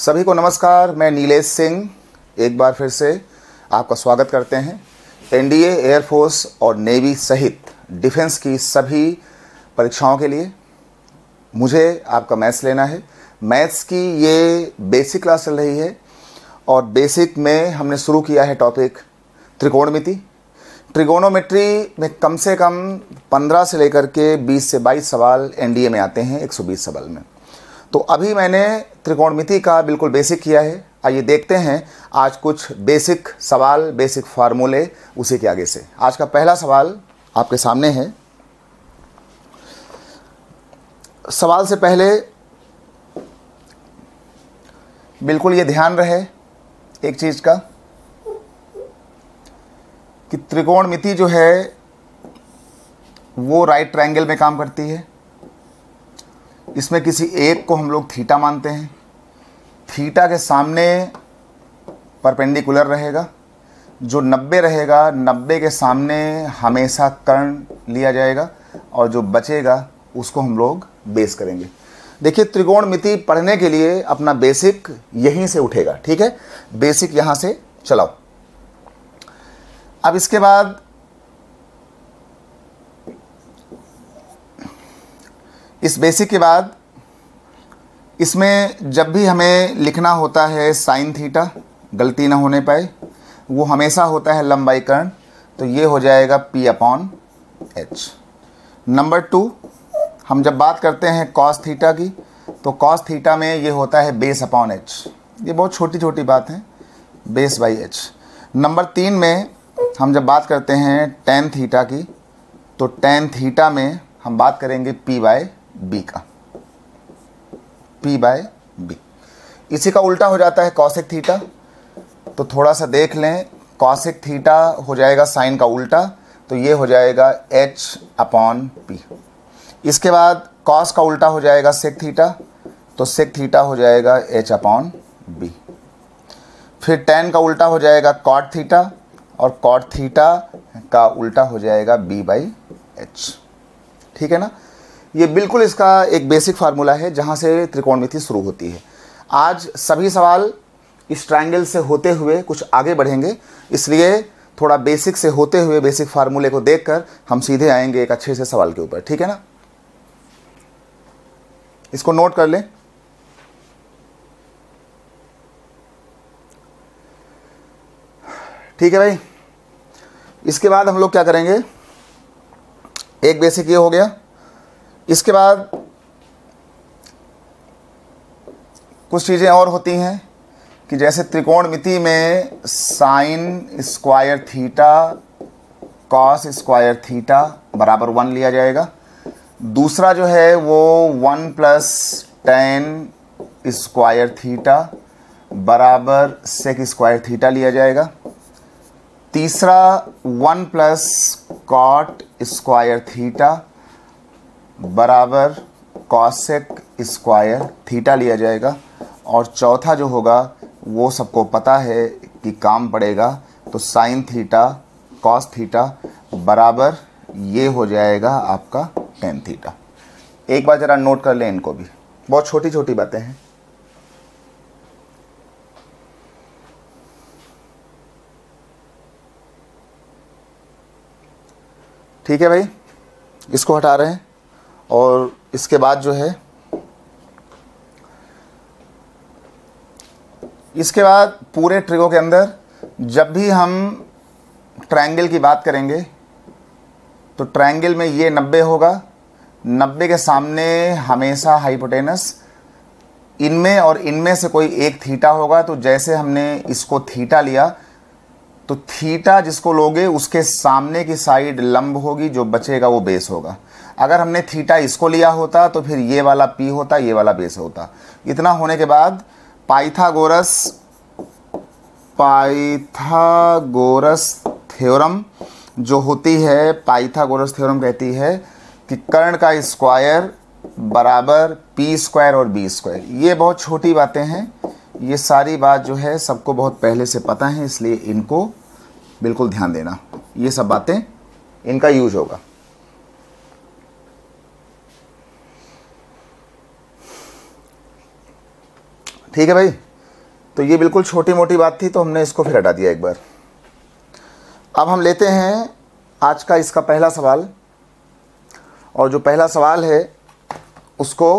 सभी को नमस्कार मैं नीलेश सिंह एक बार फिर से आपका स्वागत करते हैं एनडीए एयरफोर्स और नेवी सहित डिफेंस की सभी परीक्षाओं के लिए मुझे आपका मैथ्स लेना है मैथ्स की ये बेसिक क्लास चल रही है और बेसिक में हमने शुरू किया है टॉपिक त्रिकोणमिति ट्रिगोनोमेट्री में कम से कम 15 से लेकर के 20 से 22 सवाल एनडीए में आते हैं 120 सवाल में तो अभी मैंने त्रिकोणमिति का बिल्कुल बेसिक किया है आइए देखते हैं आज कुछ बेसिक सवाल बेसिक फार्मूले उसी के आगे से आज का पहला सवाल आपके सामने है सवाल से पहले बिल्कुल ये ध्यान रहे एक चीज़ का कि त्रिकोणमिति जो है वो राइट ट्रायंगल में काम करती है इसमें किसी एक को हम लोग थीटा मानते हैं थीटा के सामने परपेंडिकुलर रहेगा जो 90 रहेगा 90 के सामने हमेशा कर्ण लिया जाएगा और जो बचेगा उसको हम लोग बेस करेंगे देखिए त्रिकोण मिति पढ़ने के लिए अपना बेसिक यहीं से उठेगा ठीक है बेसिक यहां से चलाओ अब इसके बाद इस बेसिक के बाद इसमें जब भी हमें लिखना होता है साइन थीटा गलती ना होने पाए वो हमेशा होता है लंबाई कर्ण तो ये हो जाएगा P upon H number two हम जब बात करते हैं कॉस थीटा की तो कॉस थीटा में ये होता है बेस अपॉन एच ये बहुत छोटी छोटी बात है बेस बाई एच नंबर तीन में हम जब बात करते हैं टेन थीटा की तो टेन थीटा में हम बात करेंगे पी बाई बी का पी बाय बी इसी का उल्टा हो जाता है कौशिक थीटा तो थोड़ा सा देख लें कौशिक थीटा हो जाएगा साइन का उल्टा तो ये हो जाएगा एच अपॉन पी इसके बाद कॉस का उल्टा हो जाएगा सेक थीटा तो सेक थीटा हो जाएगा एच अपॉन बी फिर टेन का उल्टा हो जाएगा कॉट थीटा और कॉट थीटा का उल्टा हो जाएगा बी बाई एच ठीक है ना ये बिल्कुल इसका एक बेसिक फार्मूला है जहाँ से त्रिकोणमिति शुरू होती है आज सभी सवाल इस ट्राइंगल से होते हुए कुछ आगे बढ़ेंगे इसलिए थोड़ा बेसिक से होते हुए बेसिक फार्मूले को देखकर हम सीधे आएंगे एक अच्छे से सवाल के ऊपर ठीक है ना इसको नोट कर लें ठीक है भाई इसके बाद हम लोग क्या करेंगे एक बेसिक ये हो गया इसके बाद कुछ चीज़ें और होती हैं कि जैसे त्रिकोणमिति में sine square theta cos square theta बराबर वन लिया जाएगा दूसरा जो है वो one plus tan square theta बराबर सेक स्क्वायर थीटा लिया जाएगा तीसरा one plus cot square theta बराबर कॉसेक स्क्वायर थीटा लिया जाएगा और चौथा जो होगा वो सबको पता है कि काम पड़ेगा तो साइन थीटा कॉस थीटा बराबर ये हो जाएगा आपका टेन थीटा एक बार ज़रा नोट कर लें इनको भी बहुत छोटी छोटी बातें हैं ठीक है भाई इसको हटा रहे हैं और इसके बाद जो है इसके बाद पूरे ट्रिगो के अंदर जब भी हम ट्रायंगल की बात करेंगे तो ट्रायंगल में ये नब्बे होगा नब्बे के सामने हमेशा हाइपोटेनस इनमें और इनमें से कोई एक थीटा होगा तो जैसे हमने इसको थीटा लिया तो थीटा जिसको लोगे उसके सामने की साइड लंब होगी जो बचेगा वो बेस होगा अगर हमने थीटा इसको लिया होता तो फिर ये वाला पी होता ये वाला बेस होता इतना होने के बाद पाइथागोरस पाइथागोरस थ्योरम जो होती है पाइथागोरस थ्योरम कहती है कि कर्ण का स्क्वायर बराबर पी स्क्वायर और बी स्क्वायर ये बहुत छोटी बातें हैं ये सारी बात जो है सबको बहुत पहले से पता है इसलिए इनको बिल्कुल ध्यान देना ये सब बातें इनका यूज होगा ठीक है भाई तो ये बिल्कुल छोटी मोटी बात थी तो हमने इसको फिर हटा दिया एक बार अब हम लेते हैं आज का इसका पहला सवाल और जो पहला सवाल है उसको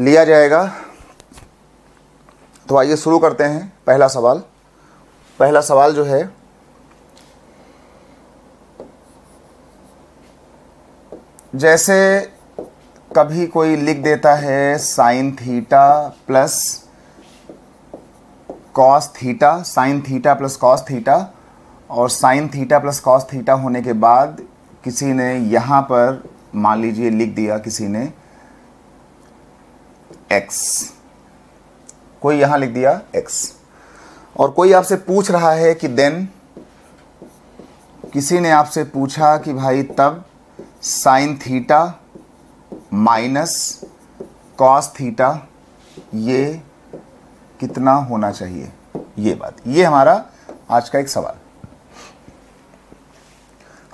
लिया जाएगा तो आइए शुरू करते हैं पहला सवाल पहला सवाल जो है जैसे कभी कोई लिख देता है sine theta plus cos theta sine theta plus cos theta और sine theta plus cos theta होने के बाद किसी ने यहाँ पर मान लीजिए लिख दिया किसी ने x कोई यहाँ लिख दिया x और कोई आपसे पूछ रहा है कि देन किसी ने आपसे पूछा कि भाई तब sine theta minus cos theta ये कितना होना चाहिए ये बात ये हमारा आज का एक सवाल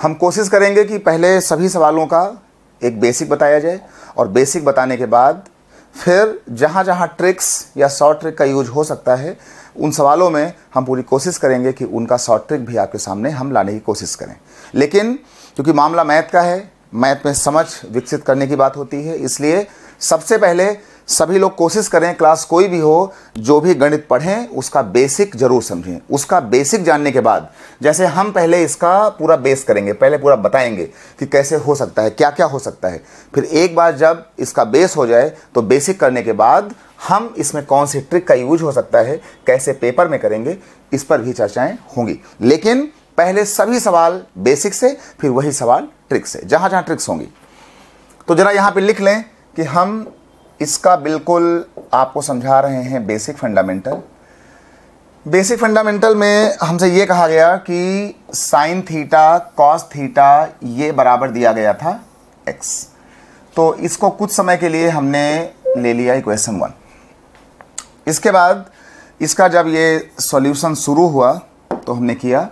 हम कोशिश करेंगे कि पहले सभी सवालों का एक बेसिक बताया जाए और बेसिक बताने के बाद फिर जहाँ जहाँ ट्रिक्स या शॉर्ट ट्रिक का यूज हो सकता है उन सवालों में हम पूरी कोशिश करेंगे कि उनका शॉर्ट ट्रिक भी आपके सामने हम लाने की कोशिश करें लेकिन क्योंकि मामला मैथ का है मैथ में समझ विकसित करने की बात होती है इसलिए सबसे पहले सभी लोग कोशिश करें क्लास कोई भी हो जो भी गणित पढ़ें उसका बेसिक जरूर समझें उसका बेसिक जानने के बाद जैसे हम पहले इसका पूरा बेस करेंगे पहले पूरा बताएंगे कि कैसे हो सकता है क्या क्या हो सकता है फिर एक बार जब इसका बेस हो जाए तो बेसिक करने के बाद हम इसमें कौन सी ट्रिक का यूज हो सकता है कैसे पेपर में करेंगे इस पर भी चर्चाएँ होंगी लेकिन पहले सभी सवाल बेसिक से फिर वही सवाल ट्रिक से जहां जहां ट्रिक्स होंगी तो ज़रा यहां पे लिख लें कि हम इसका बिल्कुल आपको समझा रहे हैं बेसिक फंडामेंटल बेसिक फंडामेंटल में हमसे ये कहा गया कि साइन थीटा कॉस थीटा ये बराबर दिया गया था एक्स तो इसको कुछ समय के लिए हमने ले लिया इक्वेशन वन इसके बाद इसका जब ये सॉल्यूशन शुरू हुआ तो हमने किया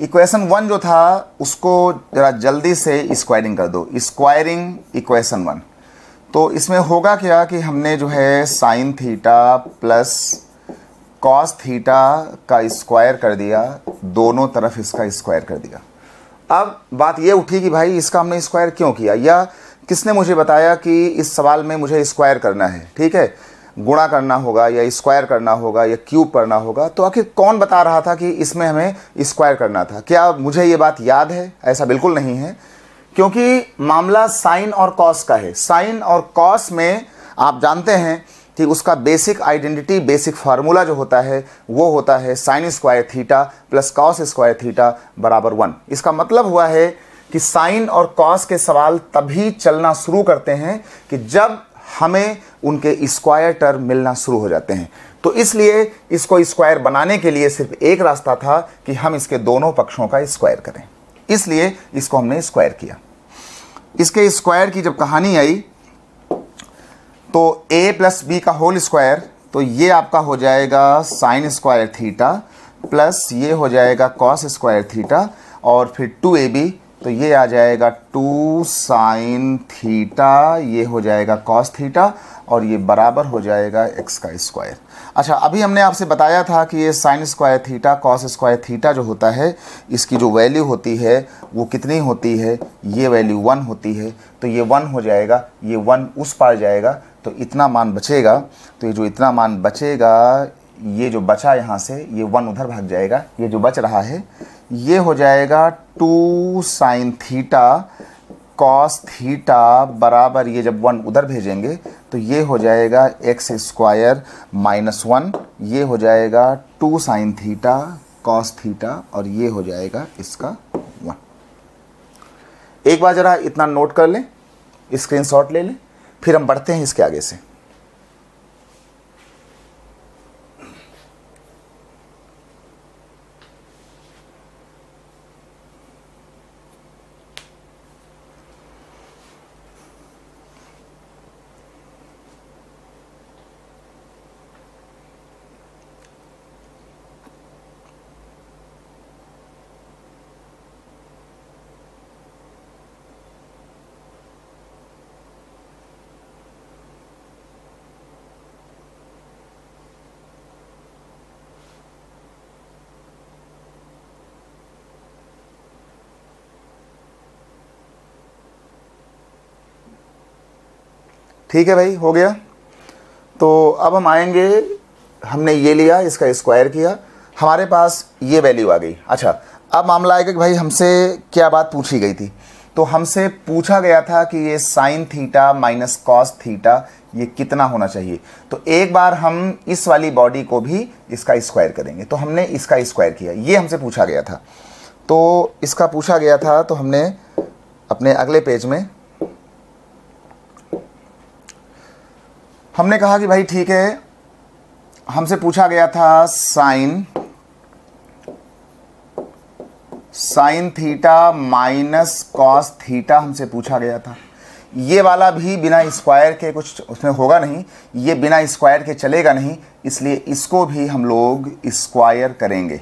इक्वेशन वन जो था उसको जरा जल्दी से स्क्वायरिंग कर दो स्क्वायरिंग इक्वेशन वन तो इसमें होगा क्या कि हमने जो है sine theta plus cos theta का स्क्वायर कर दिया दोनों तरफ इसका स्क्वायर कर दिया अब बात ये उठी कि भाई इसका हमने स्क्वायर क्यों किया या किसने मुझे बताया कि इस सवाल में मुझे स्क्वायर करना है ठीक है गुणा करना होगा या स्क्वायर करना होगा या क्यूब करना होगा तो आखिर कौन बता रहा था कि इसमें हमें स्क्वायर करना था क्या मुझे ये बात याद है ऐसा बिल्कुल नहीं है क्योंकि मामला साइन और कॉस का है साइन और कॉस में आप जानते हैं कि उसका बेसिक आइडेंटिटी बेसिक फार्मूला जो होता है वो होता है sine square theta plus cos square theta बराबर वन इसका मतलब हुआ है कि साइन और कॉस के सवाल तभी चलना शुरू करते हैं कि जब हमें उनके स्क्वायर टर्म मिलना शुरू हो जाते हैं तो इसलिए इसको स्क्वायर बनाने के लिए सिर्फ एक रास्ता था कि हम इसके दोनों पक्षों का स्क्वायर करें इसलिए इसको हमने स्क्वायर किया इसके स्क्वायर की जब कहानी आई तो ए प्लस बी का होल स्क्वायर तो ये आपका हो जाएगा साइन स्क्वायर थीटा प्लस ये हो जाएगा कॉस स्क्वायर थीटा और फिर टू ए बी तो ये आ जाएगा टू साइन थीटा ये हो जाएगा कॉस थीटा और ये बराबर हो जाएगा एक्स का स्क्वायर अच्छा अभी हमने आपसे बताया था कि ये sine square theta cos square theta जो होता है इसकी जो वैल्यू होती है वो कितनी होती है ये वैल्यू वन होती है तो ये वन हो जाएगा ये वन उस पार जाएगा तो इतना मान बचेगा तो ये जो इतना मान बचेगा ये जो बचा यहाँ से ये वन उधर भाग जाएगा ये जो बच रहा है ये हो जाएगा two sine theta cos theta बराबर ये जब वन उधर भेजेंगे तो ये हो जाएगा एक्स स्क्वायर माइनस वन ये हो जाएगा two sine theta cos theta और ये हो जाएगा इसका वन एक बार ज़रा इतना नोट कर लें स्क्रीनशॉट ले लें फिर हम बढ़ते हैं इसके आगे से ठीक है भाई हो गया तो अब हम आएंगे हमने ये लिया इसका स्क्वायर किया हमारे पास ये वैल्यू आ गई अच्छा अब मामला आएगा कि भाई हमसे क्या बात पूछी गई थी तो हमसे पूछा गया था कि ये sine theta minus cos theta ये कितना होना चाहिए तो एक बार हम इस वाली बॉडी को भी इसका स्क्वायर करेंगे तो हमने इसका स्क्वायर किया ये हमसे पूछा गया था तो इसका पूछा गया था तो हमने अपने अगले पेज में हमने कहा कि भाई ठीक है हमसे पूछा गया था sine sine theta minus cos theta हमसे पूछा गया था ये वाला भी बिना स्क्वायर के कुछ उसमें होगा नहीं ये बिना स्क्वायर के चलेगा नहीं इसलिए इसको भी हम लोग स्क्वायर करेंगे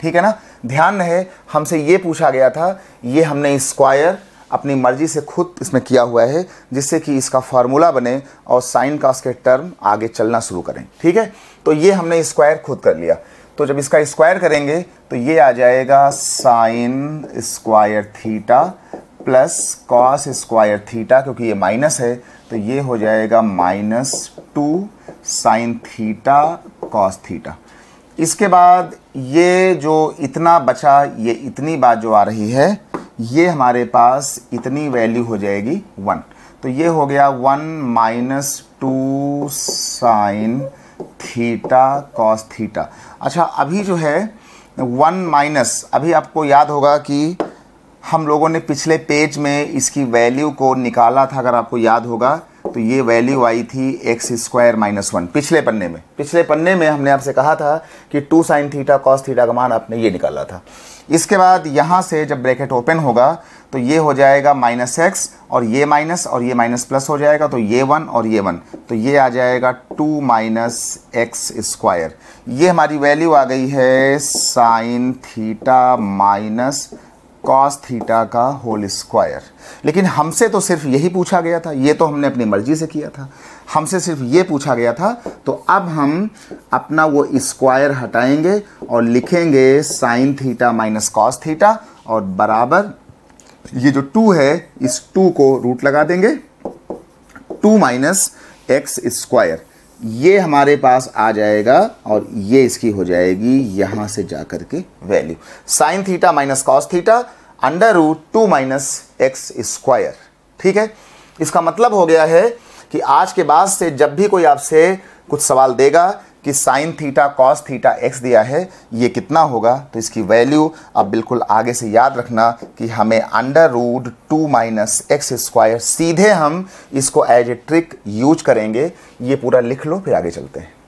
ठीक है ना ध्यान रहे हमसे ये पूछा गया था ये हमने स्क्वायर अपनी मर्जी से खुद इसमें किया हुआ है जिससे कि इसका फार्मूला बने और साइन का उसके टर्म आगे चलना शुरू करें ठीक है तो ये हमने स्क्वायर खुद कर लिया तो जब इसका स्क्वायर करेंगे तो ये आ जाएगा sine square theta plus cos square theta क्योंकि ये माइनस है तो ये हो जाएगा minus two sine theta cos theta इसके बाद ये जो इतना बचा ये इतनी बात जो आ रही है ये हमारे पास इतनी वैल्यू हो जाएगी वन तो ये हो गया one minus two sine theta cos theta अच्छा अभी जो है वन माइनस अभी आपको याद होगा कि हम लोगों ने पिछले पेज में इसकी वैल्यू को निकाला था अगर आपको याद होगा तो ये वैल्यू आई थी एक्स स्क्वायर माइनस वन पिछले पन्ने में पिछले पन्ने में हमने आपसे कहा था कि two sine theta cos theta का मान आपने ये निकाला था इसके बाद यहाँ से जब ब्रैकेट ओपन होगा तो ये हो जाएगा माइनस एक्स और ये माइनस और ये माइनस प्लस हो जाएगा तो ये वन और ये वन तो ये आ जाएगा टू माइनस एक्स स्क्वायर ये हमारी वैल्यू आ गई है sine theta minus cos theta का होल स्क्वायर लेकिन हमसे तो सिर्फ यही पूछा गया था ये तो हमने अपनी मर्जी से किया था हमसे सिर्फ ये पूछा गया था तो अब हम अपना वो स्क्वायर हटाएंगे और लिखेंगे sine theta minus cos theta और बराबर ये जो टू है इस टू को रूट लगा देंगे टू माइनस एक्स स्क्वायर ये हमारे पास आ जाएगा और ये इसकी हो जाएगी यहां से जाकर के value sine theta minus cos theta under root two minus X square ठीक है इसका मतलब हो गया है कि आज के बाद से जब भी कोई आपसे कुछ सवाल देगा कि sine theta cos theta X दिया है ये कितना होगा तो इसकी वैल्यू अब बिल्कुल आगे से याद रखना कि हमें under root two minus X square सीधे हम इसको एज ए ट्रिक यूज करेंगे ये पूरा लिख लो फिर आगे चलते हैं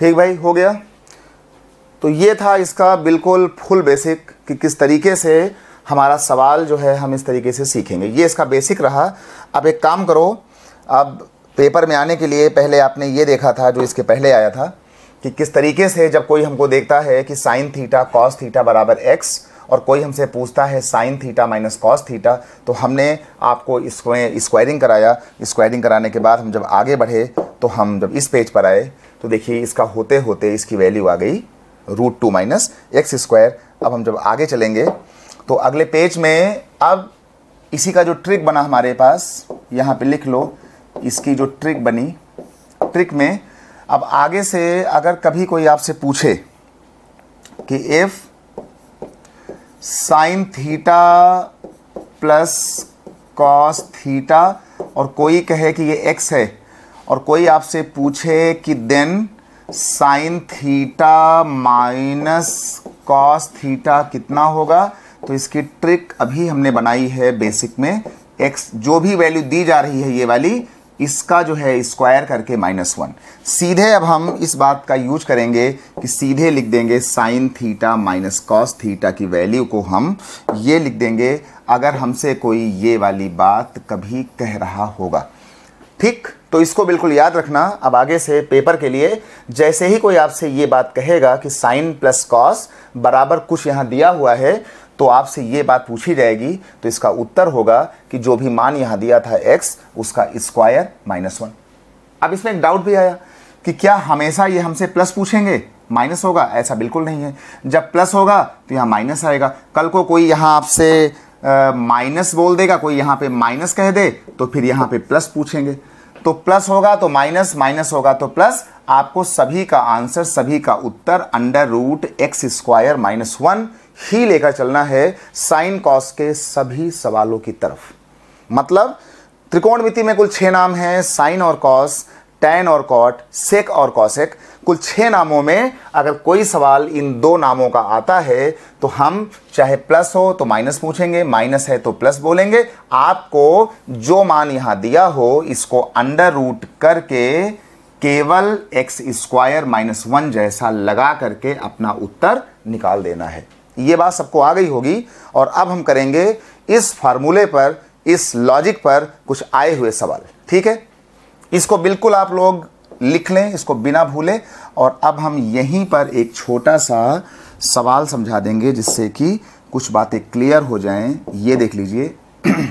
ठीक भाई हो गया तो ये था इसका बिल्कुल फुल बेसिक कि किस तरीके से हमारा सवाल जो है हम इस तरीके से सीखेंगे ये इसका बेसिक रहा अब एक काम करो अब पेपर में आने के लिए पहले आपने ये देखा था जो इसके पहले आया था कि किस तरीके से जब कोई हमको देखता है कि साइन थीटा कॉस थीटा बराबर एक्स और कोई हमसे पूछता है sine theta minus cos theta तो हमने आपको इसको स्क्वायरिंग कराया स्क्वायरिंग कराने के बाद हम जब आगे बढ़े तो हम जब इस पेज पर आए तो देखिए इसका होते होते इसकी वैल्यू आ गई root two minus X square अब हम जब आगे चलेंगे तो अगले पेज में अब इसी का जो ट्रिक बना हमारे पास यहाँ पे लिख लो इसकी जो ट्रिक बनी ट्रिक में अब आगे से अगर कभी कोई आपसे पूछे कि if sine theta plus cos theta और कोई कहे कि ये एक्स है और कोई आपसे पूछे कि then sine theta minus cos theta कितना होगा तो इसकी ट्रिक अभी हमने बनाई है बेसिक में एक्स जो भी वैल्यू दी जा रही है ये वाली इसका जो है स्क्वायर करके माइनस वन सीधे अब हम इस बात का यूज करेंगे कि सीधे लिख देंगे sine theta minus cos theta की वैल्यू को हम ये लिख देंगे अगर हमसे कोई ये वाली बात कभी कह रहा होगा ठीक तो इसको बिल्कुल याद रखना अब आगे से पेपर के लिए जैसे ही कोई आपसे ये बात कहेगा कि साइन प्लस कॉस बराबर कुछ यहाँ दिया हुआ है तो आपसे ये बात पूछी जाएगी तो इसका उत्तर होगा कि जो भी मान यहाँ दिया था एक्स उसका स्क्वायर माइनस वन अब इसमें एक डाउट भी आया कि क्या हमेशा ये हमसे प्लस पूछेंगे माइनस होगा ऐसा बिल्कुल नहीं है जब प्लस होगा तो यहाँ माइनस आएगा कल को कोई यहाँ आपसे माइनस बोल देगा कोई यहाँ पे माइनस कह दे तो फिर यहाँ पे प्लस पूछेंगे तो प्लस होगा तो माइनस माइनस होगा तो प्लस आपको सभी का आंसर सभी का उत्तर under root X square minus one ही लेकर चलना है साइन कॉस के सभी सवालों की तरफ मतलब त्रिकोणमिति में कुल छह नाम हैं साइन और कॉस टैन और कॉट सेक और कॉसेक कुल छः नामों में अगर कोई सवाल इन दो नामों का आता है तो हम चाहे प्लस हो तो माइनस पूछेंगे माइनस है तो प्लस बोलेंगे आपको जो मान यहाँ दिया हो इसको अंडर रूट करके केवल एक्स स्क्वायर माइनस वन जैसा लगा करके अपना उत्तर निकाल देना है ये बात सबको आ गई होगी और अब हम करेंगे इस फार्मूले पर इस लॉजिक पर कुछ आए हुए सवाल ठीक है इसको बिल्कुल आप लोग लिख लें इसको बिना भूले और अब हम यहीं पर एक छोटा सा सवाल समझा देंगे जिससे कि कुछ बातें क्लियर हो जाएं ये देख लीजिए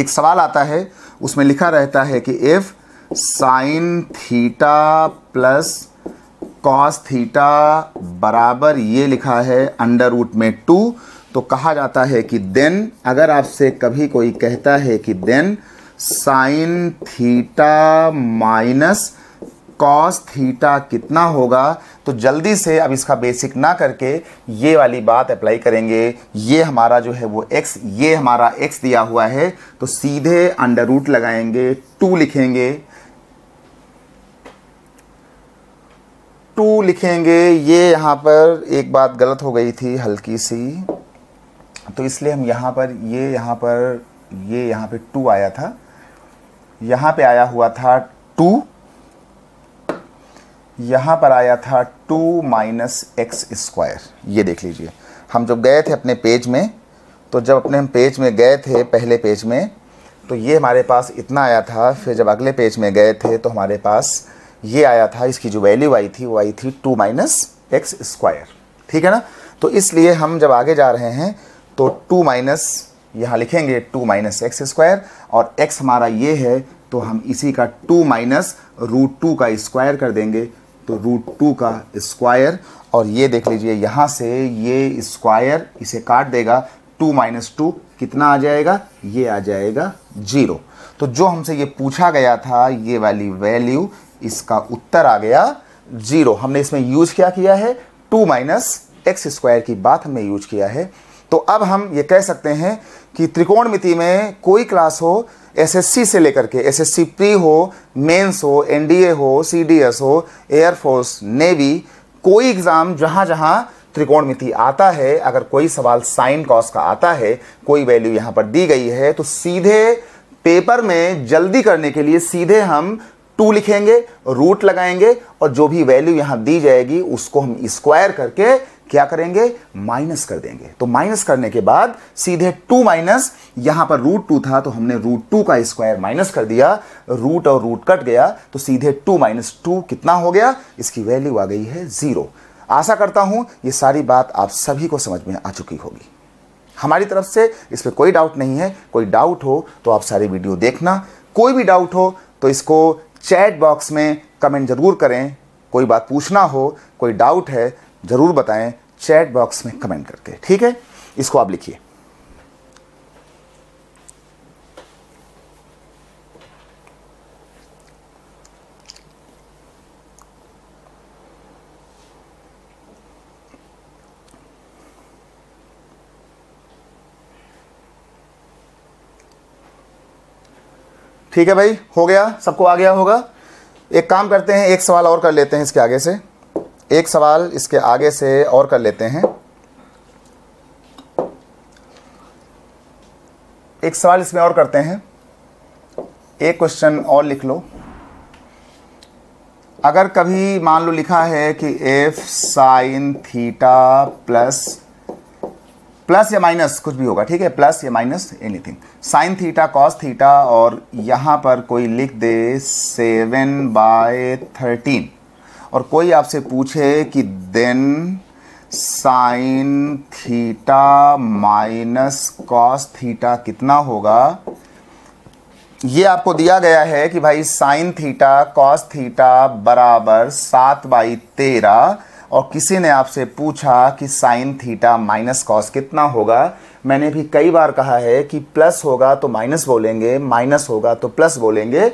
एक सवाल आता है उसमें लिखा रहता है कि if sine theta plus cos theta बराबर ये लिखा है अंडर रूट में टू तो कहा जाता है कि देन अगर आपसे कभी कोई कहता है कि then sine theta minus cos theta कितना होगा तो जल्दी से अब इसका बेसिक ना करके ये वाली बात अप्लाई करेंगे ये हमारा जो है वो एक्स ये हमारा एक्स दिया हुआ है तो सीधे अंडर रूट लगाएंगे टू लिखेंगे टू लिखेंगे ये यहाँ पर एक बात गलत हो गई थी हल्की सी तो इसलिए हम यहाँ पर ये यहाँ पर ये यहाँ पे टू आया था यहाँ पे आया हुआ था टू यहाँ पर आया था टू माइनस एक्स स्क्वायर ये देख लीजिए हम जब गए थे अपने पेज में तो जब अपने हम पेज में गए थे पहले पेज में तो ये हमारे पास इतना आया था फिर जब अगले पेज में गए थे तो हमारे पास ये आया था इसकी जो वैल्यू आई थी वो आई थी टू माइनस एक्स स्क्वायर ठीक है ना तो इसलिए हम जब आगे जा रहे हैं तो टू माइनस यहाँ लिखेंगे टू माइनस एक्स स्क्वायर और एक्स हमारा ये है तो हम इसी का टू माइनस रूट टू का स्क्वायर कर देंगे तो रूट टू का स्क्वायर और ये देख लीजिए यहाँ से ये स्क्वायर इसे काट देगा टू माइनस टू कितना आ जाएगा ये आ जाएगा जीरो तो जो हमसे ये पूछा गया था ये वाली वैल्यू इसका उत्तर आ गया जीरो हमने इसमें यूज क्या किया है टू माइनस एक्स स्क्वायर की बात हमने यूज किया है तो अब हम ये कह सकते हैं कि त्रिकोणमिति में कोई क्लास हो एसएससी से लेकर के एसएससी प्री हो मेंस हो एनडीए हो सीडीएस हो एयरफोर्स नेवी कोई एग्ज़ाम जहाँ जहाँ त्रिकोणमिति आता है अगर कोई सवाल साइन कॉस का आता है कोई वैल्यू यहाँ पर दी गई है तो सीधे पेपर में जल्दी करने के लिए सीधे हम टू लिखेंगे रूट लगाएंगे और जो भी वैल्यू यहाँ दी जाएगी उसको हम स्क्वायर करके क्या करेंगे माइनस कर देंगे तो माइनस करने के बाद सीधे टू माइनस यहां पर रूट टू था तो हमने रूट टू का स्क्वायर माइनस कर दिया रूट और रूट कट गया तो सीधे टू माइनस टू कितना हो गया इसकी वैल्यू आ गई है जीरो आशा करता हूं ये सारी बात आप सभी को समझ में आ चुकी होगी हमारी तरफ से इस पर कोई डाउट नहीं है कोई डाउट हो तो आप सारी वीडियो देखना कोई भी डाउट हो तो इसको चैट बॉक्स में कमेंट जरूर करें कोई बात पूछना हो कोई डाउट है ज़रूर बताएं चैट बॉक्स में कमेंट करके ठीक है इसको आप लिखिए ठीक है भाई हो गया सबको आ गया होगा एक काम करते हैं एक सवाल और कर लेते हैं इसके आगे से एक सवाल इसके आगे से और कर लेते हैं एक सवाल इसमें और करते हैं एक क्वेश्चन और लिख लो अगर कभी मान लो लिखा है कि if sine theta plus plus या माइनस कुछ भी होगा ठीक है प्लस या minus anything sine theta cos theta और यहां पर कोई लिख दे सेवन बाय थर्टीन और कोई आपसे पूछे कि then sine theta minus cos theta कितना होगा ये आपको दिया गया है कि भाई साइन थीटा कॉस थीटा बराबर सात बाई तेरह और किसी ने आपसे पूछा कि साइन थीटा माइनस कॉस कितना होगा मैंने भी कई बार कहा है कि प्लस होगा तो माइनस बोलेंगे माइनस होगा तो प्लस बोलेंगे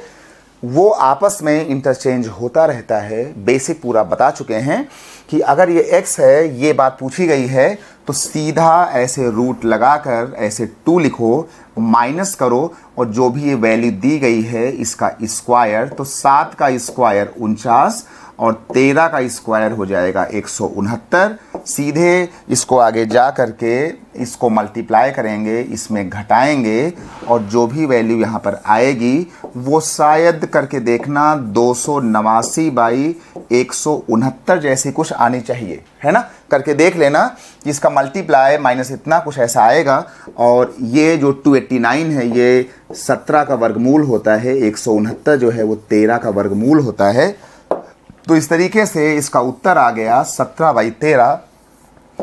वो आपस में इंटरचेंज होता रहता है बेसिक पूरा बता चुके हैं कि अगर ये x है ये बात पूछी गई है तो सीधा ऐसे रूट लगाकर ऐसे टू लिखो माइनस करो और जो भी ये वैल्यू दी गई है इसका स्क्वायर तो सात का स्क्वायर उनचास और तेरह का स्क्वायर हो जाएगा एक सीधे इसको आगे जा करके इसको मल्टीप्लाई करेंगे इसमें घटाएंगे और जो भी वैल्यू यहाँ पर आएगी वो शायद करके देखना दो सौ नवासी बाई एक सौ उनहत्तर जैसी कुछ आनी चाहिए है ना करके देख लेना कि इसका मल्टीप्लाई माइनस इतना कुछ ऐसा आएगा और ये जो 289 है ये 17 का वर्गमूल होता है एक जो है वो 13 का वर्गमूल होता है तो इस तरीके से इसका उत्तर आ गया सत्रह बाई तेरह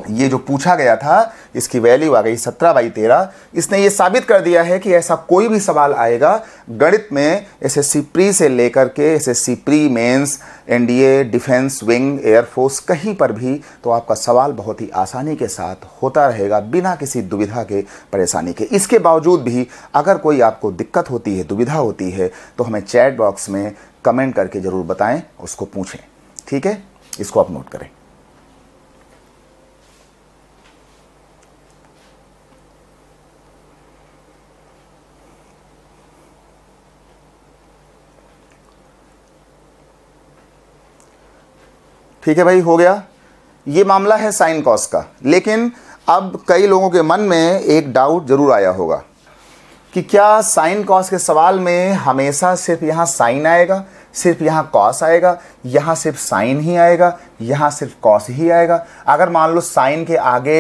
ये जो पूछा गया था इसकी वैल्यू आ गई सत्रह बाई तेरह इसने ये साबित कर दिया है कि ऐसा कोई भी सवाल आएगा गणित में एस एस सी प्री से लेकर के S S C pre mains N D A defence wing air force कहीं पर भी तो आपका सवाल बहुत ही आसानी के साथ होता रहेगा बिना किसी दुविधा के परेशानी के इसके बावजूद भी अगर कोई आपको दिक्कत होती है दुविधा होती है तो हमें चैट बॉक्स में कमेंट करके ज़रूर बताएं उसको पूछें ठीक है इसको आप नोट करें ठीक है भाई हो गया ये मामला है साइन कॉस का लेकिन अब कई लोगों के मन में एक डाउट जरूर आया होगा कि क्या साइन कॉस के सवाल में हमेशा सिर्फ यहाँ साइन आएगा सिर्फ यहाँ कॉस आएगा यहाँ सिर्फ साइन ही आएगा यहाँ सिर्फ कॉस ही आएगा अगर मान लो साइन के आगे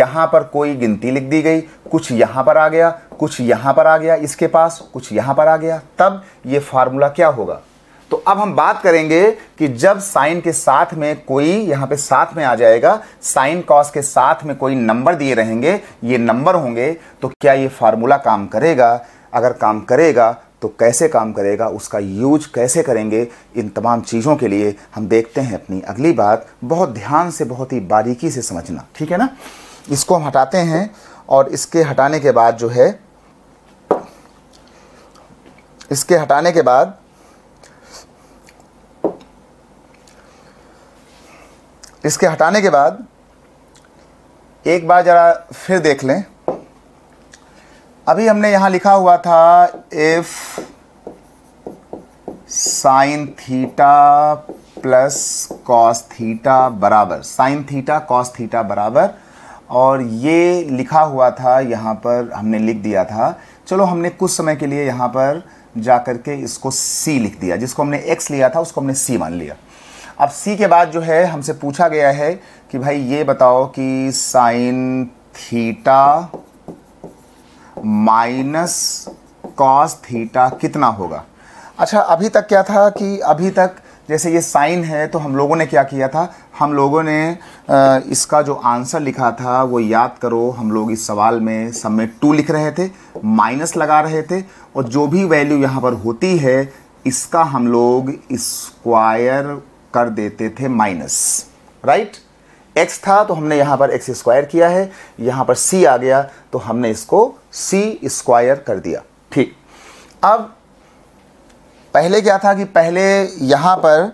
यहाँ पर कोई गिनती लिख दी गई कुछ यहाँ पर आ गया कुछ यहाँ पर आ गया इसके पास कुछ यहाँ पर आ गया तब ये फार्मूला क्या होगा तो अब हम बात करेंगे कि जब साइन के साथ में कोई यहां पे साथ में आ जाएगा साइन कॉस के साथ में कोई नंबर दिए रहेंगे ये नंबर होंगे तो क्या ये फार्मूला काम करेगा अगर काम करेगा तो कैसे काम करेगा उसका यूज कैसे करेंगे इन तमाम चीज़ों के लिए हम देखते हैं अपनी अगली बात बहुत ध्यान से बहुत ही बारीकी से समझना ठीक है ना इसको हम हटाते हैं और इसके हटाने के बाद जो है इसके हटाने के बाद इसके हटाने के बाद एक बार ज़रा फिर देख लें अभी हमने यहाँ लिखा हुआ था if sine theta plus cos theta बराबर साइन थीटा कॉस थीटा बराबर और ये लिखा हुआ था यहाँ पर हमने लिख दिया था चलो हमने कुछ समय के लिए यहाँ पर जा के इसको सी लिख दिया जिसको हमने एक्स लिया था उसको हमने सी मान लिया अब सी के बाद जो है हमसे पूछा गया है कि भाई ये बताओ कि sine theta minus cos theta कितना होगा अच्छा अभी तक क्या था कि अभी तक जैसे ये साइन है तो हम लोगों ने क्या किया था हम लोगों ने इसका जो आंसर लिखा था वो याद करो हम लोग इस सवाल में सब में टू लिख रहे थे माइनस लगा रहे थे और जो भी वैल्यू यहाँ पर होती है इसका हम लोग स्क्वायर कर देते थे माइनस राइट x था तो हमने यहां पर x स्क्वायर किया है यहां पर c आ गया तो हमने इसको c स्क्वायर कर दिया ठीक अब पहले क्या था कि पहले यहां पर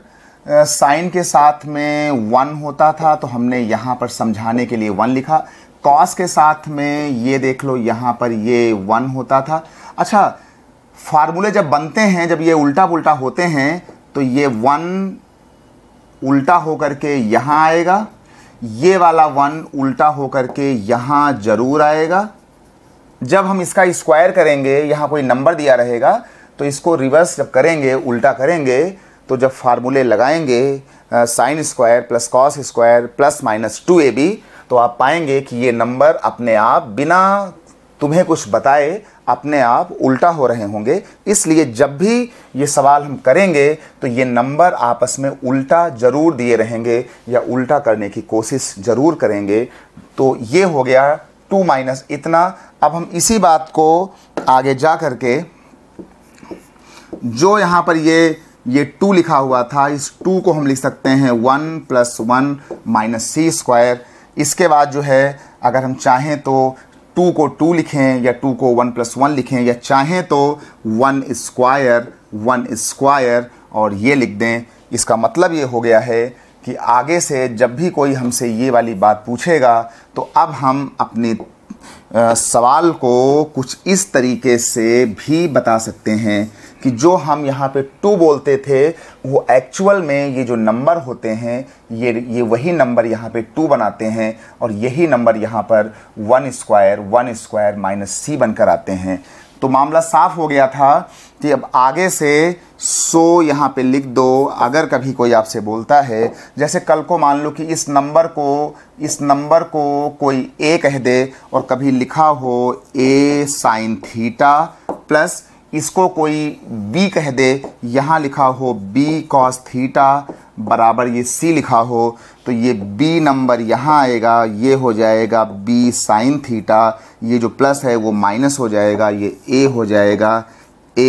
साइन के साथ में वन होता था तो हमने यहां पर समझाने के लिए वन लिखा कॉस के साथ में ये देख लो यहां पर ये वन होता था अच्छा फार्मूले जब बनते हैं जब ये उल्टा पुल्टा होते हैं तो ये वन उल्टा होकर के यहाँ आएगा ये वाला वन उल्टा होकर के यहाँ जरूर आएगा जब हम इसका स्क्वायर करेंगे यहाँ कोई नंबर दिया रहेगा तो इसको रिवर्स जब करेंगे उल्टा करेंगे तो जब फार्मूले लगाएंगे sine square plus cos square plus minus two A B तो आप पाएंगे कि ये नंबर अपने आप बिना तुम्हें कुछ बताए अपने आप उल्टा हो रहे होंगे इसलिए जब भी ये सवाल हम करेंगे तो ये नंबर आपस में उल्टा ज़रूर दिए रहेंगे या उल्टा करने की कोशिश ज़रूर करेंगे तो ये हो गया टू माइनस इतना अब हम इसी बात को आगे जा करके जो यहाँ पर ये ये टू लिखा हुआ था इस टू को हम लिख सकते हैं one plus one minus C square इसके बाद जो है अगर हम चाहें तो टू को टू लिखें या टू को वन प्लस वन लिखें या चाहें तो वन स्क्वायर वन स्क्वायर और ये लिख दें इसका मतलब ये हो गया है कि आगे से जब भी कोई हमसे ये वाली बात पूछेगा तो अब हम अपने सवाल को कुछ इस तरीके से भी बता सकते हैं कि जो हम यहाँ पे टू बोलते थे वो एक्चुअल में ये जो नंबर होते हैं ये ये वही नंबर यहाँ पे टू बनाते हैं और यही नंबर यहाँ पर one square one square minus C बनकर आते हैं तो मामला साफ हो गया था कि अब आगे से सो यहाँ पे लिख दो अगर कभी कोई आपसे बोलता है जैसे कल को मान लो कि इस नंबर को इस नंबर को कोई ए कह दे और कभी लिखा हो ए साइन थीटा प्लस इसको कोई b कह दे यहाँ लिखा हो b cos थीटा बराबर ये c लिखा हो तो ये b नंबर यहाँ आएगा ये हो जाएगा b साइन थीटा ये जो प्लस है वो माइनस हो जाएगा ये a हो जाएगा a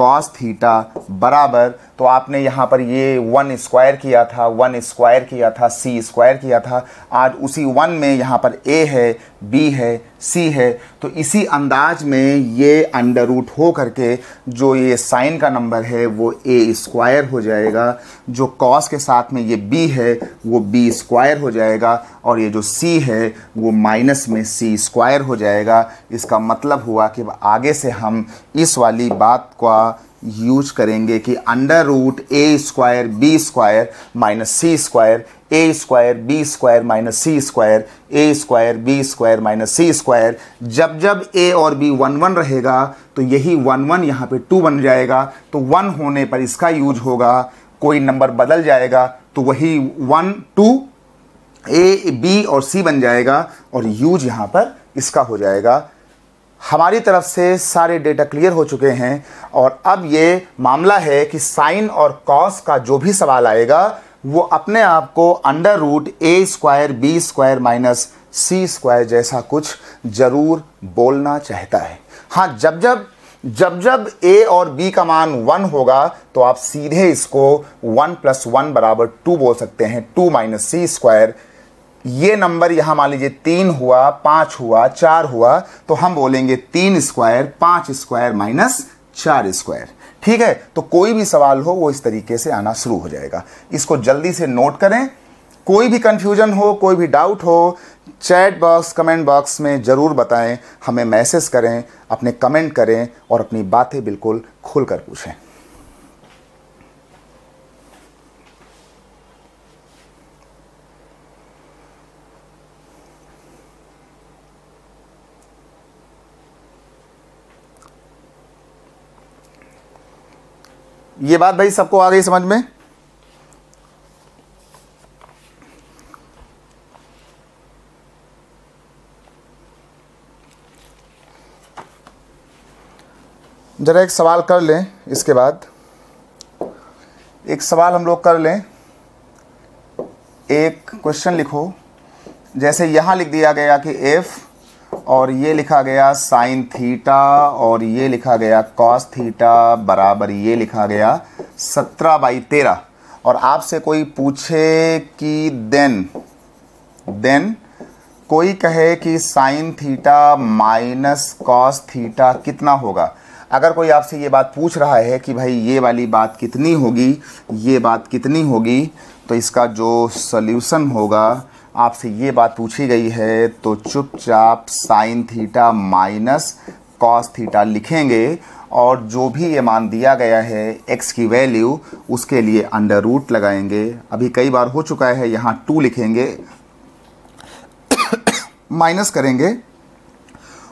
cos थीटा बराबर तो आपने यहाँ पर ये वन स्क्वायर किया था वन स्क्वायर किया था सी स्क्वायर किया था आज उसी वन में यहाँ पर ए है बी है सी है तो इसी अंदाज में ये अंडर रूट हो करके जो ये साइन का नंबर है वो ए स्क्वायर हो जाएगा जो कॉस के साथ में ये बी है वो बी स्क्वायर हो जाएगा और ये जो सी है वो माइनस में सी स्क्वायर हो जाएगा इसका मतलब हुआ कि आगे से हम इस वाली बात का यूज करेंगे कि under root A square B square minus C square A square B square minus C square A square B square minus C square जब जब ए और बी वन वन रहेगा तो यही वन वन यहाँ पे टू बन जाएगा तो वन होने पर इसका यूज होगा कोई नंबर बदल जाएगा तो वही वन टू ए बी और सी बन जाएगा और यूज यहाँ पर इसका हो जाएगा हमारी तरफ से सारे डेटा क्लियर हो चुके हैं और अब ये मामला है कि साइन और कॉस का जो भी सवाल आएगा वो अपने आप को under root A square B square minus C square जैसा कुछ ज़रूर बोलना चाहता है हाँ जब जब जब जब ए और बी का मान वन होगा तो आप सीधे इसको वन प्लस वन बराबर टू बोल सकते हैं टू माइनस सी स्क्वायर ये नंबर यहाँ मान लीजिए तीन हुआ पाँच हुआ चार हुआ तो हम बोलेंगे तीन स्क्वायर पाँच स्क्वायर माइनस चार स्क्वायर ठीक है तो कोई भी सवाल हो वो इस तरीके से आना शुरू हो जाएगा इसको जल्दी से नोट करें कोई भी कन्फ्यूजन हो कोई भी डाउट हो चैट बॉक्स कमेंट बॉक्स में ज़रूर बताएं हमें मैसेज करें अपने कमेंट करें और अपनी बातें बिल्कुल खुलकर पूछें ये बात भाई सबको आ गई समझ में जरा एक सवाल कर लें इसके बाद एक सवाल हम लोग कर लें एक क्वेश्चन लिखो जैसे यहाँ लिख दिया गया कि एफ़ और ये लिखा गया साइन थीटा और ये लिखा गया कॉस थीटा बराबर ये लिखा गया सत्रह बाई तेरह और आपसे कोई पूछे कि देन देन कोई कहे कि sine theta minus cos theta कितना होगा अगर कोई आपसे ये बात पूछ रहा है कि भाई ये वाली बात कितनी होगी ये बात कितनी होगी तो इसका जो सल्यूशन होगा आपसे ये बात पूछी गई है तो चुपचाप sine theta minus cos theta लिखेंगे और जो भी ये मान दिया गया है एक्स की वैल्यू उसके लिए अंडर रूट लगाएंगे अभी कई बार हो चुका है यहाँ टू लिखेंगे माइनस करेंगे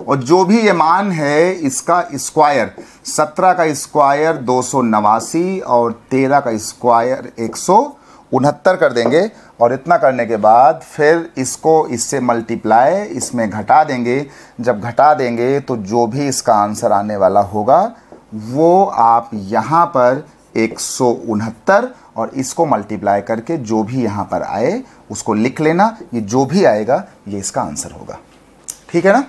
और जो भी ये मान है इसका स्क्वायर सत्रह का स्क्वायर दो सौ नवासी और तेरह का स्क्वायर एक सौ उनहत्तर कर देंगे और इतना करने के बाद फिर इसको इससे मल्टीप्लाई इसमें घटा देंगे जब घटा देंगे तो जो भी इसका आंसर आने वाला होगा वो आप यहाँ पर एक और इसको मल्टीप्लाई करके जो भी यहाँ पर आए उसको लिख लेना ये जो भी आएगा ये इसका आंसर होगा ठीक है ना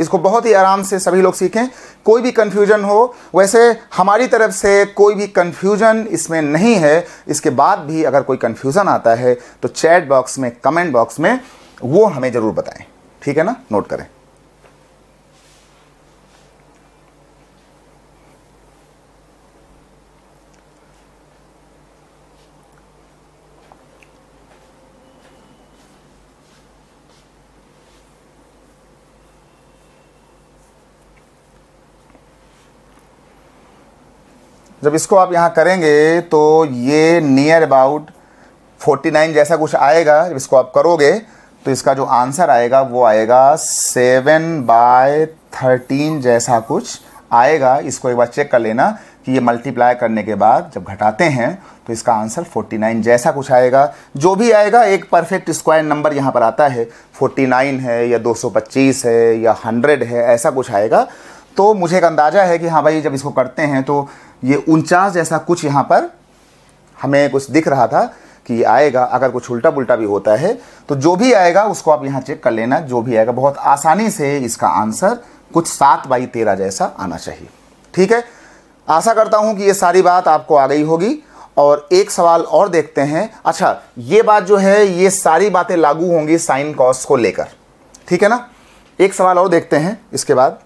इसको बहुत ही आराम से सभी लोग सीखें कोई भी कन्फ्यूजन हो वैसे हमारी तरफ से कोई भी कन्फ्यूजन इसमें नहीं है इसके बाद भी अगर कोई कन्फ्यूज़न आता है तो चैट बॉक्स में कमेंट बॉक्स में वो हमें ज़रूर बताएं ठीक है ना नोट करें जब इसको आप यहाँ करेंगे तो ये नियर अबाउट 49 जैसा कुछ आएगा जब इसको आप करोगे तो इसका जो आंसर आएगा वो आएगा सेवन बाय थर्टीन जैसा कुछ आएगा इसको एक बार चेक कर लेना कि ये मल्टीप्लाई करने के बाद जब घटाते हैं तो इसका आंसर 49 जैसा कुछ आएगा जो भी आएगा एक परफेक्ट स्क्वायर नंबर यहाँ पर आता है 49 है या 225 है या 100 है ऐसा कुछ आएगा तो मुझे एक अंदाज़ा है कि हाँ भाई जब इसको करते हैं तो ये उनचास जैसा कुछ यहाँ पर हमें कुछ दिख रहा था कि आएगा अगर कुछ उल्टा पुलटा भी होता है तो जो भी आएगा उसको आप यहाँ चेक कर लेना जो भी आएगा बहुत आसानी से इसका आंसर कुछ सात बाई तेरह जैसा आना चाहिए ठीक है आशा करता हूँ कि ये सारी बात आपको आ गई होगी और एक सवाल और देखते हैं अच्छा ये बात जो है ये सारी बातें लागू होंगी साइन कॉस को लेकर ठीक है ना एक सवाल और देखते हैं इसके बाद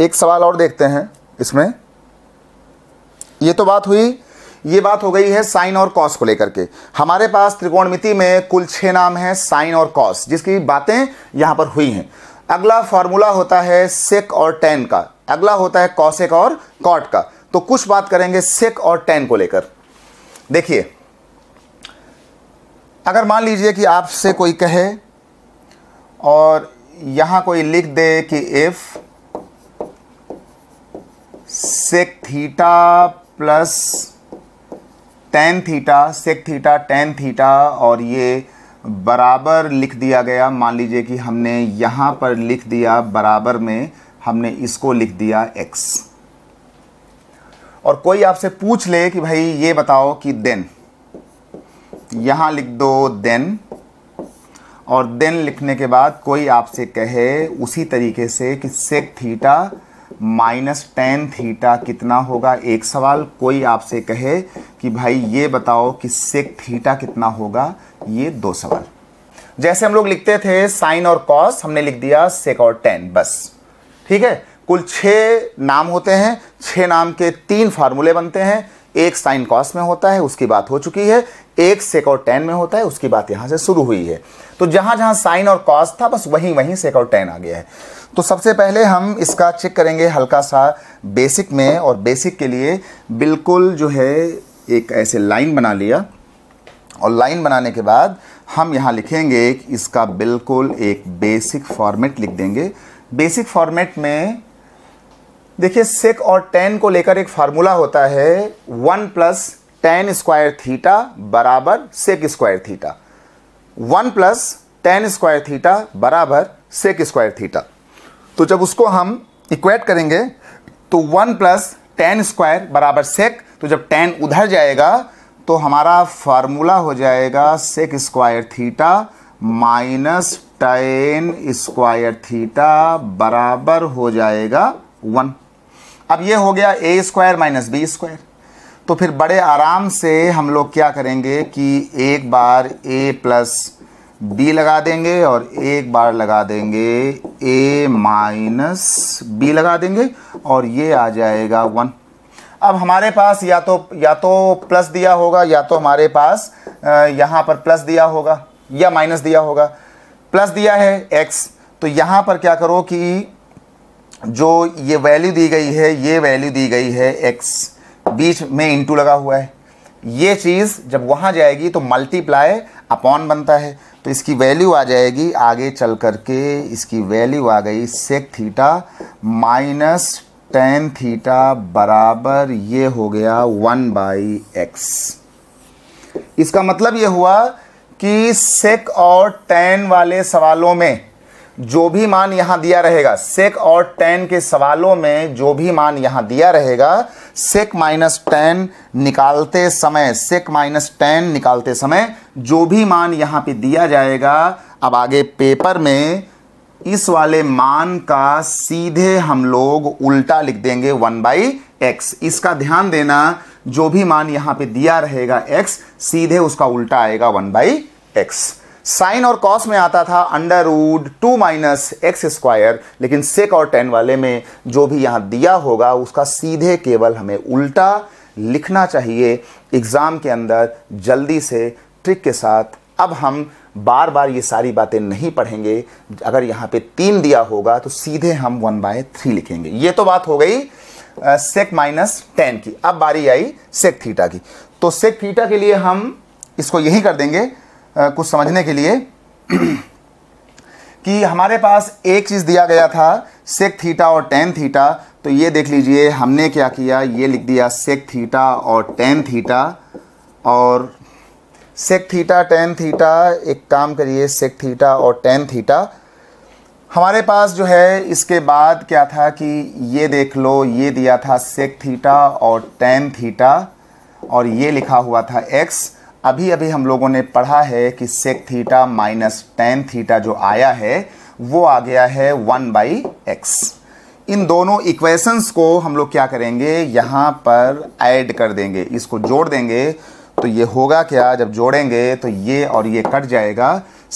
एक सवाल और देखते हैं इसमें ये तो बात हुई ये बात हो गई है साइन और कॉस को लेकर के हमारे पास त्रिकोणमिति में कुल छह नाम हैं साइन और कॉस जिसकी बातें यहां पर हुई हैं अगला फॉर्मूला होता है सेक और टेन का अगला होता है कॉसेक और कॉट का तो कुछ बात करेंगे सेक और टेन को लेकर देखिए अगर मान लीजिए कि आपसे कोई कहे और यहां कोई लिख दे कि if sec theta plus tan theta sec theta tan theta और ये बराबर लिख दिया गया मान लीजिए कि हमने यहां पर लिख दिया बराबर में हमने इसको लिख दिया x और कोई आपसे पूछ ले कि भाई ये बताओ कि देन यहां लिख दो देन और देन लिखने के बाद कोई आपसे कहे उसी तरीके से कि sec theta minus tan theta कितना होगा एक सवाल कोई आपसे कहे कि भाई ये बताओ कि सेक थीटा कितना होगा ये दो सवाल जैसे हम लोग लिखते थे साइन और कॉस हमने लिख दिया सेक और टेन बस ठीक है कुल छः नाम होते हैं छः नाम के तीन फार्मूले बनते हैं एक साइन कॉस में होता है उसकी बात हो चुकी है एक सेक और टेन में होता है उसकी बात यहाँ से शुरू हुई है तो जहाँ जहाँ साइन और कॉस था बस वहीं वहीं सेक और टेन आ गया है तो सबसे पहले हम इसका चेक करेंगे हल्का सा बेसिक में और बेसिक के लिए बिल्कुल जो है एक ऐसे लाइन बना लिया और लाइन बनाने के बाद हम यहाँ लिखेंगे इसका बिल्कुल एक बेसिक फॉर्मेट लिख देंगे बेसिक फॉर्मेट में देखिए सेक और टेन को लेकर एक फार्मूला होता है one plus tan square theta बराबर sec square theta one plus tan square theta बराबर सेक स्क्वायर थीटा तो जब उसको हम इक्वेट करेंगे तो वन प्लस टेन स्क्वायर बराबर सेक तो जब टेन उधर जाएगा तो हमारा फार्मूला हो जाएगा sec square theta minus tan square theta बराबर हो जाएगा वन अब ये हो गया A square minus B square तो फिर बड़े आराम से हम लोग क्या करेंगे कि एक बार a प्लस बी लगा देंगे और एक बार लगा देंगे a माइनस बी लगा देंगे और ये आ जाएगा वन अब हमारे पास या तो या तो प्लस दिया होगा या तो हमारे पास यहाँ पर प्लस दिया होगा या माइनस दिया होगा प्लस दिया है x तो यहाँ पर क्या करो कि जो ये वैल्यू दी गई है ये वैल्यू दी गई है एक्स बीच में इंटू लगा हुआ है ये चीज़ जब वहाँ जाएगी तो मल्टीप्लाई अपॉन बनता है तो इसकी वैल्यू आ जाएगी आगे चल करके इसकी वैल्यू आ गई sec theta minus tan theta बराबर ये हो गया वन बाई एक्स इसका मतलब ये हुआ कि सेक और टेन वाले सवालों में जो भी मान यहां दिया रहेगा सेक और टेन के सवालों में जो भी मान यहां दिया रहेगा सेक माइनस टेन निकालते समय सेक माइनस टेन निकालते समय जो भी मान यहां पे दिया जाएगा अब आगे पेपर में इस वाले मान का सीधे हम लोग उल्टा लिख देंगे वन बाई एक्स इसका ध्यान देना जो भी मान यहां पे दिया रहेगा एक्स सीधे उसका उल्टा आएगा वन बाई एक्स साइन और कॉस में आता था under root two minus X square लेकिन सेक और टेन वाले में जो भी यहाँ दिया होगा उसका सीधे केवल हमें उल्टा लिखना चाहिए एग्ज़ाम के अंदर जल्दी से ट्रिक के साथ अब हम बार बार ये सारी बातें नहीं पढ़ेंगे अगर यहाँ पे तीन दिया होगा तो सीधे हम वन बाय थ्री लिखेंगे ये तो बात हो गई सेक माइनस टेन की अब बारी आई सेक थीटा की तो सेक थीटा के लिए हम इसको यही कर देंगे कुछ समझने के लिए कि हमारे पास एक चीज़ दिया गया था सेक थीटा और टेन थीटा तो ये देख लीजिए हमने क्या किया ये लिख दिया सेक थीटा और टेन थीटा और सेक थीटा टेन थीटा एक काम करिए सेक थीटा और टेन थीटा हमारे पास जो है इसके बाद क्या था कि ये देख लो ये दिया था सेक थीटा और टेन थीटा और ये लिखा हुआ था एक्स अभी अभी हम लोगों ने पढ़ा है कि sec theta minus tan theta जो आया है वो आ गया है वन बाई एक्स इन दोनों इक्वेशंस को हम लोग क्या करेंगे यहाँ पर ऐड कर देंगे इसको जोड़ देंगे तो ये होगा क्या जब जोड़ेंगे तो ये और ये कट जाएगा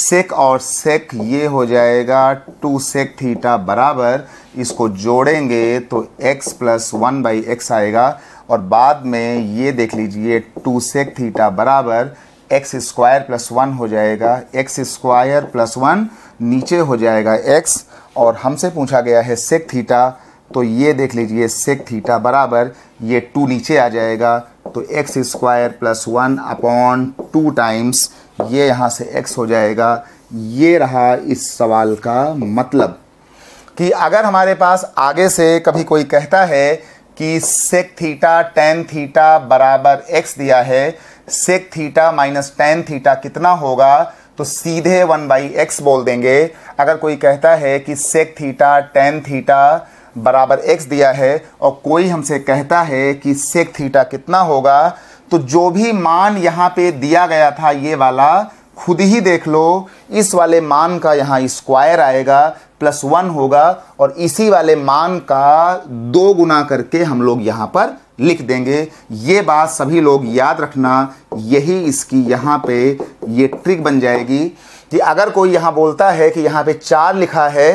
सेक और सेक ये हो जाएगा टू सेक थीटा बराबर इसको जोड़ेंगे तो x plus one by x आएगा और बाद में ये देख लीजिए टू सेक थीटा बराबर एक्स स्क्वायर प्लस वन हो जाएगा एक्स स्क्वायर प्लस वन नीचे हो जाएगा एक्स और हमसे पूछा गया है सेक थीटा तो ये देख लीजिए सेक थीटा बराबर ये टू नीचे आ जाएगा तो x square plus one upon two times ये यहाँ से एक्स हो जाएगा ये रहा इस सवाल का मतलब कि अगर हमारे पास आगे से कभी कोई कहता है कि सेक थीटा टेन थीटा बराबर एक्स दिया है sec theta minus tan theta कितना होगा तो सीधे वन बाई एक्स बोल देंगे अगर कोई कहता है कि सेक थीटा टेन थीटा बराबर एक्स दिया है और कोई हमसे कहता है कि सेक थीटा कितना होगा तो जो भी मान यहाँ पे दिया गया था ये वाला खुद ही देख लो इस वाले मान का यहाँ स्क्वायर आएगा प्लस वन होगा और इसी वाले मान का दो गुना करके हम लोग यहाँ पर लिख देंगे ये बात सभी लोग याद रखना यही इसकी यहाँ पे ये ट्रिक बन जाएगी कि अगर कोई यहाँ बोलता है कि यहाँ पे चार लिखा है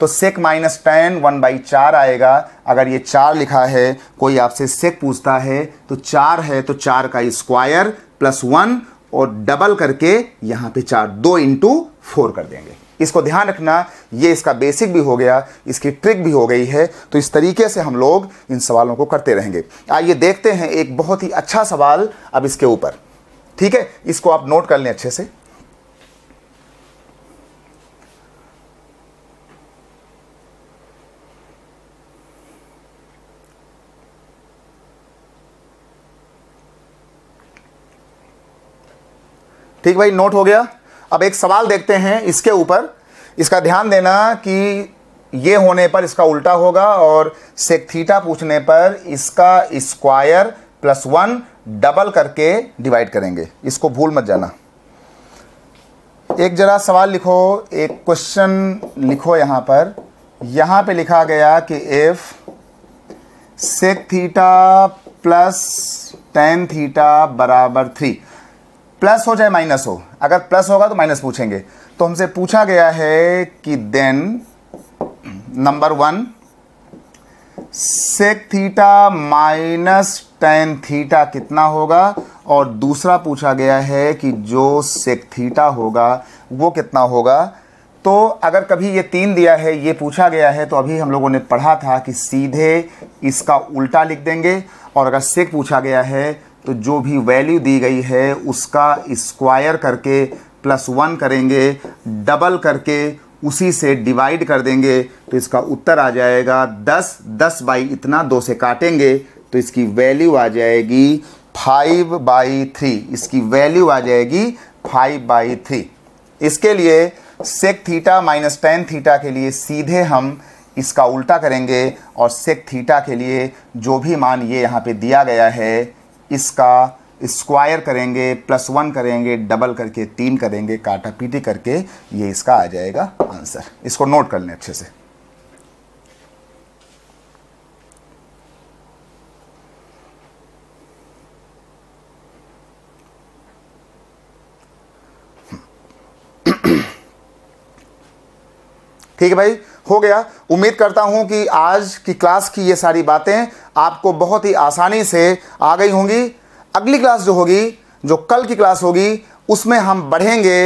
तो sec minus tan one by चार आएगा अगर ये चार लिखा है कोई आपसे सेक पूछता है तो चार है तो चार का स्क्वायर प्लस वन और डबल करके यहाँ पे चार दो इंटू फोर कर देंगे इसको ध्यान रखना ये इसका बेसिक भी हो गया इसकी ट्रिक भी हो गई है तो इस तरीके से हम लोग इन सवालों को करते रहेंगे आइए देखते हैं एक बहुत ही अच्छा सवाल अब इसके ऊपर ठीक है इसको आप नोट कर लें अच्छे से ठीक भाई नोट हो गया अब एक सवाल देखते हैं इसके ऊपर इसका ध्यान देना कि ये होने पर इसका उल्टा होगा और सेक थीटा पूछने पर इसका स्क्वायर प्लस वन डबल करके डिवाइड करेंगे इसको भूल मत जाना एक जरा सवाल लिखो एक क्वेश्चन लिखो यहाँ पर यहाँ पे लिखा गया कि f sec theta plus tan theta बराबर थ्री प्लस हो चाहे माइनस हो अगर प्लस होगा तो माइनस पूछेंगे तो हमसे पूछा गया है कि then number one sec theta minus tan theta कितना होगा और दूसरा पूछा गया है कि जो सेक थीटा होगा वो कितना होगा तो अगर कभी ये तीन दिया है ये पूछा गया है तो अभी हम लोगों ने पढ़ा था कि सीधे इसका उल्टा लिख देंगे और अगर सेक पूछा गया है तो जो भी वैल्यू दी गई है उसका स्क्वायर करके प्लस वन करेंगे डबल करके उसी से डिवाइड कर देंगे तो इसका उत्तर आ जाएगा दस दस बाई इतना दो से काटेंगे तो इसकी वैल्यू आ जाएगी फाइव बाई थ्री इसकी वैल्यू आ जाएगी फाइव बाई थ्री इसके लिए sec theta minus tan theta के लिए सीधे हम इसका उल्टा करेंगे और सेक थीटा के लिए जो भी मान ये यहाँ पे दिया गया है इसका स्क्वायर करेंगे प्लस वन करेंगे डबल करके तीन करेंगे काटा पीटी करके ये इसका आ जाएगा आंसर इसको नोट कर लें अच्छे से ठीक है भाई हो गया उम्मीद करता हूँ कि आज की क्लास की ये सारी बातें आपको बहुत ही आसानी से आ गई होंगी अगली क्लास जो होगी जो कल की क्लास होगी उसमें हम बढ़ेंगे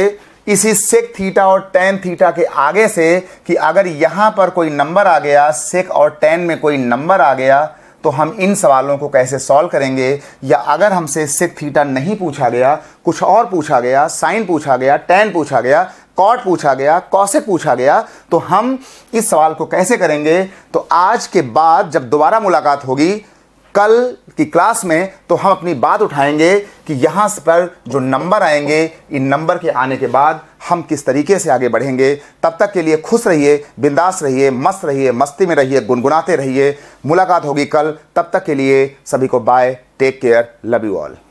इसी सेक थीटा और टेन थीटा के आगे से कि अगर यहाँ पर कोई नंबर आ गया सेक और टेन में कोई नंबर आ गया तो हम इन सवालों को कैसे सॉल्व करेंगे या अगर हमसे सिक थीटा नहीं पूछा गया कुछ और पूछा गया साइन पूछा गया टेन पूछा गया कॉट पूछा गया कौसे पूछा गया तो हम इस सवाल को कैसे करेंगे तो आज के बाद जब दोबारा मुलाकात होगी कल की क्लास में तो हम अपनी बात उठाएंगे कि यहाँ पर जो नंबर आएंगे इन नंबर के आने के बाद हम किस तरीके से आगे बढ़ेंगे तब तक के लिए खुश रहिए बिंदास रहिए मस्त रहिए मस्ती में रहिए गुनगुनाते रहिए मुलाकात होगी कल तब तक के लिए सभी को bye take care love you all